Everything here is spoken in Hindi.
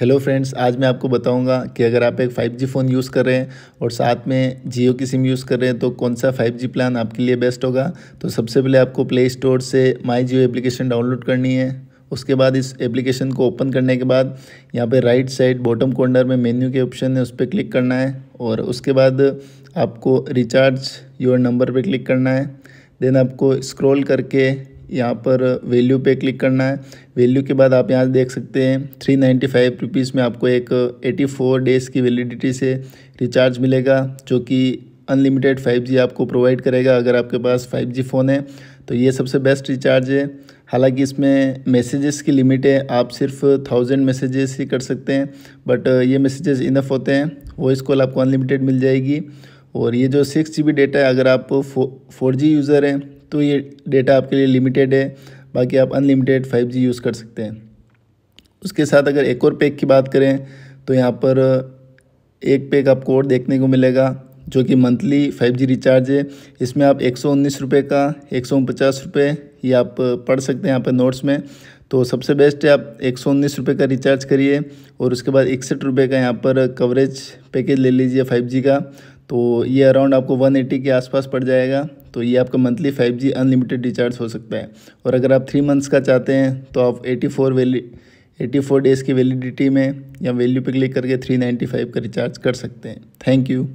हेलो फ्रेंड्स आज मैं आपको बताऊंगा कि अगर आप एक 5G फ़ोन यूज़ कर रहे हैं और साथ में जियो की सिम यूज़ कर रहे हैं तो कौन सा 5G प्लान आपके लिए बेस्ट होगा तो सबसे पहले आपको प्ले स्टोर से माई जियो एप्लीकेशन डाउनलोड करनी है उसके बाद इस एप्लीकेशन को ओपन करने के बाद यहाँ पे राइट साइड बॉटम कॉर्नर में मेन्यू के ऑप्शन है उस पर क्लिक करना है और उसके बाद आपको रिचार्ज योर नंबर पर क्लिक करना है देन आपको स्क्रॉल करके यहाँ पर वैल्यू पे क्लिक करना है वैल्यू के बाद आप यहाँ देख सकते हैं थ्री नाइन्टी फाइव रुपीज़ में आपको एक एटी फोर डेज़ की वैलिडिटी से रिचार्ज मिलेगा जो कि अनलिमिटेड फाइव जी आपको प्रोवाइड करेगा अगर आपके पास फाइव जी फ़ोन है तो ये सबसे बेस्ट रिचार्ज है हालांकि इसमें मैसेजेस की लिमिट है आप सिर्फ थाउजेंड मैसेजेस ही कर सकते हैं बट ये मैसेजेस इनफ होते हैं वॉइस कॉल आपको अनलिमिटेड मिल जाएगी और ये जो सिक्स जी बी डेटा है अगर आप फो फोर जी यूज़र हैं तो ये डेटा आपके लिए लिमिटेड है बाकी आप अनलिमिटेड 5G यूज़ कर सकते हैं उसके साथ अगर एक और पैक की बात करें तो यहाँ पर एक पैक आपको और देखने को मिलेगा जो कि मंथली 5G रिचार्ज है इसमें आप एक रुपये का एक रुपये ये आप पढ़ सकते हैं यहाँ पर नोट्स में तो सबसे बेस्ट है आप एक रुपये का रिचार्ज करिए और उसके बाद इकसठ रुपये का यहाँ पर कवरेज पैकेज ले लीजिए 5G का तो ये अराउंड आपको 180 के आसपास पड़ जाएगा तो ये आपका मंथली 5G अनलिमिटेड रिचार्ज हो सकता है और अगर आप थ्री मंथ्स का चाहते हैं तो आप 84 फोर वैली एटी डेज़ की वैलिडिटी में या वैल्यू पे क्लिक करके 395 का रिचार्ज कर सकते हैं थैंक यू